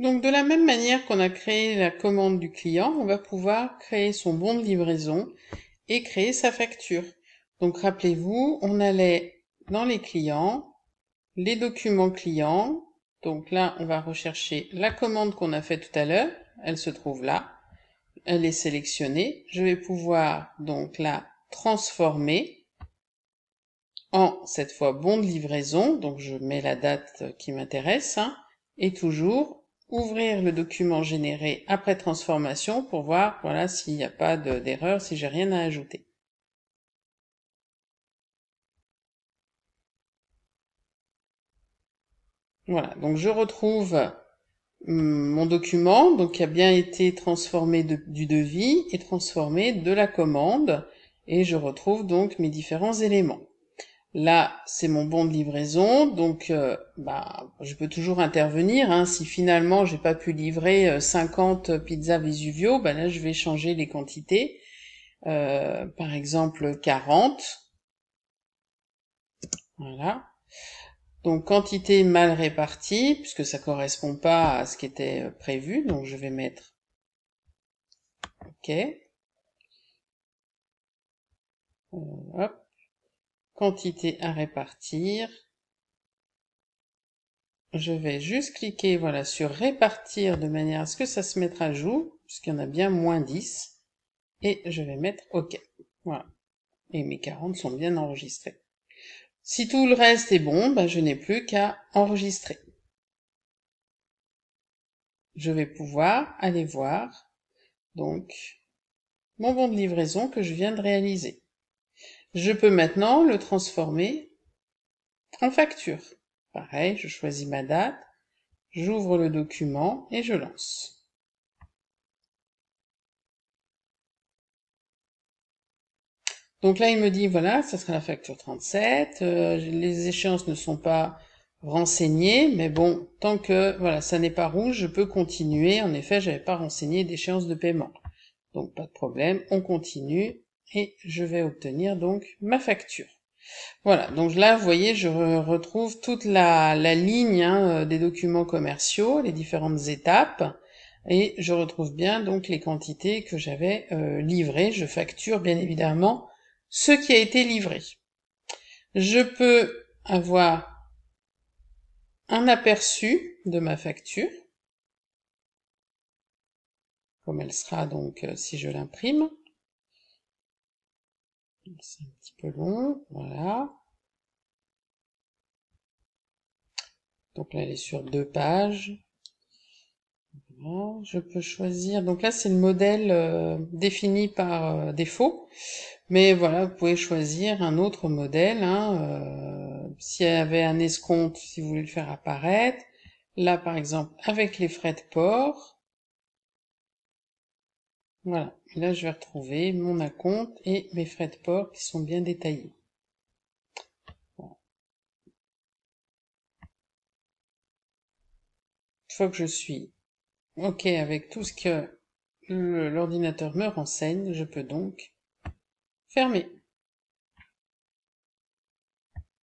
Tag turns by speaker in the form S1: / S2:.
S1: Donc de la même manière qu'on a créé la commande du client, on va pouvoir créer son bon de livraison et créer sa facture. Donc rappelez-vous, on allait dans les clients, les documents clients, donc là on va rechercher la commande qu'on a faite tout à l'heure, elle se trouve là, elle est sélectionnée, je vais pouvoir donc la transformer en cette fois bon de livraison, donc je mets la date qui m'intéresse, hein. et toujours ouvrir le document généré après transformation pour voir voilà, s'il n'y a pas d'erreur, si j'ai rien à ajouter. Voilà, donc je retrouve mm, mon document, donc qui a bien été transformé du devis et transformé de la commande, et je retrouve donc mes différents éléments. Là, c'est mon bon de livraison, donc euh, bah, je peux toujours intervenir. Hein. Si finalement j'ai pas pu livrer 50 euh, pizzas Vesuvio, bah là je vais changer les quantités. Euh, par exemple 40. Voilà. Donc quantité mal répartie, puisque ça correspond pas à ce qui était prévu, donc je vais mettre OK. Hop quantité à répartir. Je vais juste cliquer voilà, sur répartir de manière à ce que ça se mette à jour, puisqu'il y en a bien moins 10. Et je vais mettre OK. Voilà. Et mes 40 sont bien enregistrés. Si tout le reste est bon, ben je n'ai plus qu'à enregistrer. Je vais pouvoir aller voir donc mon bon de livraison que je viens de réaliser. Je peux maintenant le transformer en facture. Pareil, je choisis ma date, j'ouvre le document et je lance. Donc là, il me dit, voilà, ça sera la facture 37, euh, les échéances ne sont pas renseignées, mais bon, tant que voilà, ça n'est pas rouge, je peux continuer. En effet, je n'avais pas renseigné d'échéance de paiement. Donc pas de problème, on continue et je vais obtenir donc ma facture. Voilà, donc là, vous voyez, je retrouve toute la, ligne hein, euh, des documents commerciaux, les différentes étapes, et je retrouve bien donc les quantités que j'avais euh, livrées. Je facture bien évidemment ce qui a été livré. Je peux avoir un aperçu de ma facture, comme elle sera donc euh, si je l'imprime c'est un petit peu long, voilà. Donc là, elle est sur deux pages. je peux choisir. Donc là, c'est le modèle euh, défini par euh, défaut. Mais voilà, vous pouvez choisir un autre modèle. Hein, euh, S'il y avait un escompte, si vous voulez le faire apparaître. Là, par exemple, avec les frais de port. Voilà, là je vais retrouver mon acompte et mes frais de port qui sont bien détaillés. Une fois que je suis OK avec tout ce que l'ordinateur me renseigne, je peux donc fermer.